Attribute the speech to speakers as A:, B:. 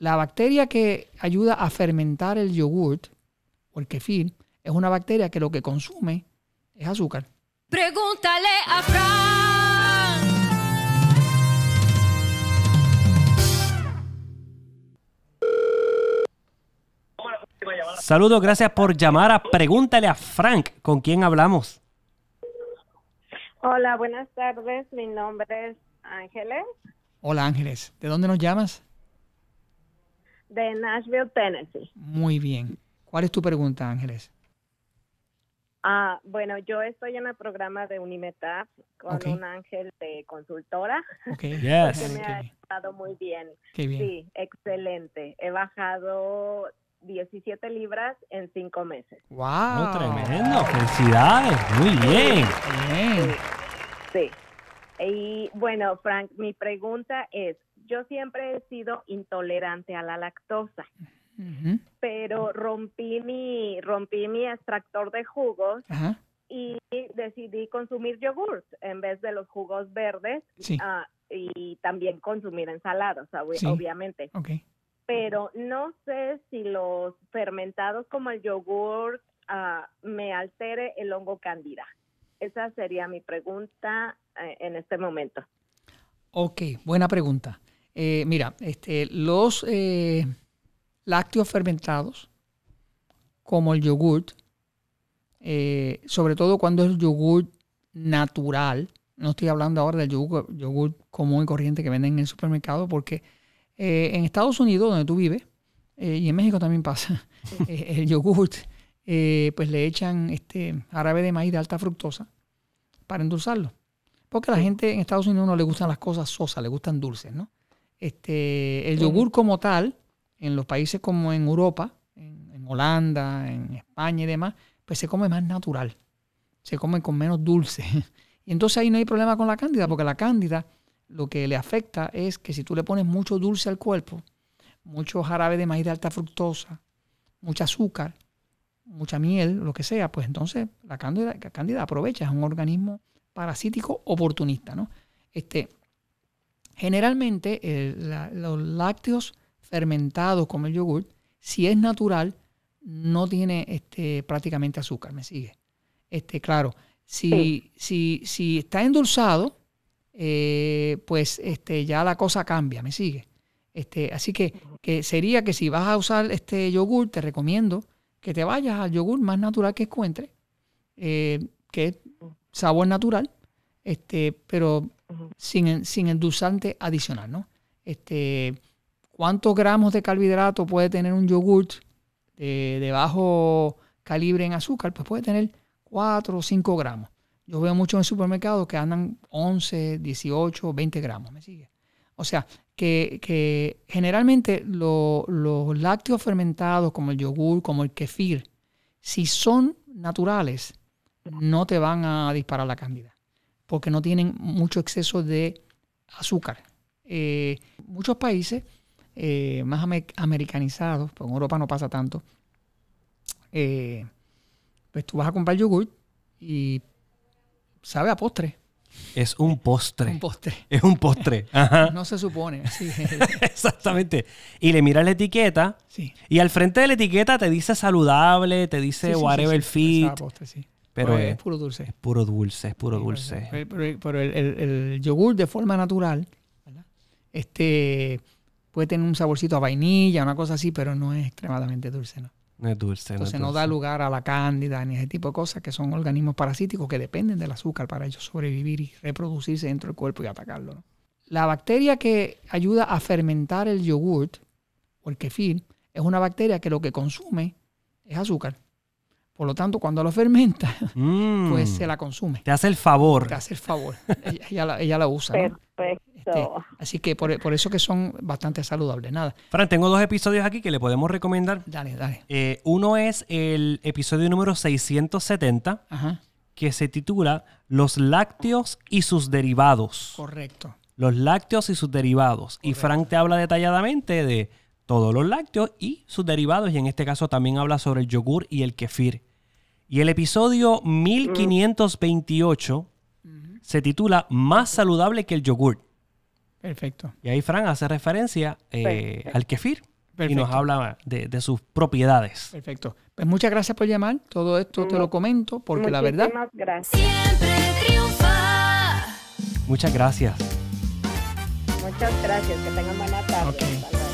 A: La bacteria que ayuda a fermentar el yogurt o el kefir es una bacteria que lo que consume es azúcar.
B: Pregúntale a Frank.
C: Saludos, gracias por llamar a Pregúntale a Frank. ¿Con quién hablamos?
B: Hola, buenas tardes. Mi nombre es Ángeles.
C: Hola Ángeles, ¿de dónde nos llamas?
B: de Nashville, Tennessee.
A: Muy bien. ¿Cuál es tu pregunta, Ángeles?
B: Ah, bueno, yo estoy en el programa de Unimetab con un ángel de consultora. Ok. Que me ha estado muy bien. Sí, excelente. He bajado 17 libras en cinco meses.
A: ¡Wow! Oh,
C: tremendo. ¡Felicidades! Muy bien.
B: sí. Y bueno, Frank, mi pregunta es, yo siempre he sido intolerante a la lactosa. Pero rompí mi rompí mi extractor de jugos y decidí consumir yogurt en vez de los jugos verdes ah, y también consumir ensaladas, obviamente. Pero no sé si los fermentados como el yogurt ah, me altere el hongo cándida. Esa sería mi pregunta eh, en este momento.
A: Ok, buena pregunta. Eh, mira, este, los eh, lácteos fermentados, como el yogurt, eh, sobre todo cuando es yogurt natural, no estoy hablando ahora del yogur, yogur común y corriente que venden en el supermercado, porque en Estados Unidos, donde tú vives, y en México también pasa, el yogur, pues le echan este árabe de maíz de alta fructosa para endulzarlo. Porque a la gente en Estados Unidos no le gustan las cosas sosas, le gustan dulces, ¿no? Este, el yogur como tal, en los países como en Europa, en, Holanda, en España y demás, pues se come más natural, se come con menos dulce. Y entonces ahí no hay problema con la cándida, porque la cándida lo que le afecta es que si tú le pones mucho dulce al cuerpo, mucho jarabe de maíz de alta fructosa, mucho azúcar, mucha miel, lo que sea, pues entonces la cándida, aprovecha, es un organismo parasítico oportunista, ¿no? Este, Generalmente los lácteos fermentados como el yogur, si es natural, no tiene este, prácticamente azúcar, ¿me sigue? Este, claro, si, si, si está endulzado, eh, pues este, ya la cosa cambia, ¿me sigue? Este, así que, sería que si vas a usar este yogur, te recomiendo que te vayas al yogur más natural que encuentres, eh, que es sabor natural, este, pero sin, sin endulzante adicional, ¿no? Este, ¿Cuántos gramos de carbohidrato puede tener un yogurt de, bajo calibre en azúcar? Pues puede tener 4 o 5 gramos. Yo veo mucho en supermercados supermercado que andan 11, 18, 20 gramos, ¿me sigue? O sea, que, generalmente los lácteos fermentados como el yogur, como el kefir, si son naturales, no te van a disparar la cantidad porque no tienen mucho exceso de azúcar. Eh, muchos países eh, más americanizados, pues en Europa no pasa tanto, eh, pues tú vas a comprar yogur y sabe a postre.
C: Es un postre. Un postre. Es un postre. No se supone. Sí. Exactamente. Y le miras la etiqueta. Y al frente de la etiqueta te dice saludable, te dice sí, whatever fit. Postre, pero pues es, puro dulce. Es puro dulce, es puro pues, dulce. Pues, pero, el,
A: yogurt yogur de forma natural este puede tener un saborcito a vainilla, una cosa así, pero no es extremadamente dulce, ¿no?
C: No es dulce. Entonces no, da
A: lugar a la cándida ni ese tipo de cosas que son organismos parasíticos que dependen del azúcar para ellos sobrevivir y reproducirse dentro del cuerpo y atacarlo. La bacteria que ayuda a fermentar el yogurt o el kefir es una bacteria que lo que consume es azúcar. Por lo tanto, cuando lo fermenta,
C: mm. pues se la consume. Te hace el favor. Te hace el favor.
A: ella, la, usa. Perfecto. Este, así que por, eso que son bastante saludables. Nada.
C: Fran, tengo dos episodios aquí que le podemos recomendar. Dale, dale. Eh, uno es el episodio número 670, que se titula Los lácteos y sus derivados.
A: Correcto.
C: Los lácteos y sus derivados. Y Frank te habla detalladamente de todos los lácteos y sus derivados, y en este caso también habla sobre el yogur y el kefir. Y el episodio 1528 se titula Más saludable que el yogur. Perfecto. Y ahí Fran hace referencia eh, al kefir y nos habla de, sus propiedades.
A: Perfecto. Pues muchas gracias por llamar. Todo esto te lo comento porque la verdad...
B: Siempre triunfa.
C: Muchas gracias.
B: Muchas gracias. Que tengan buena tarde.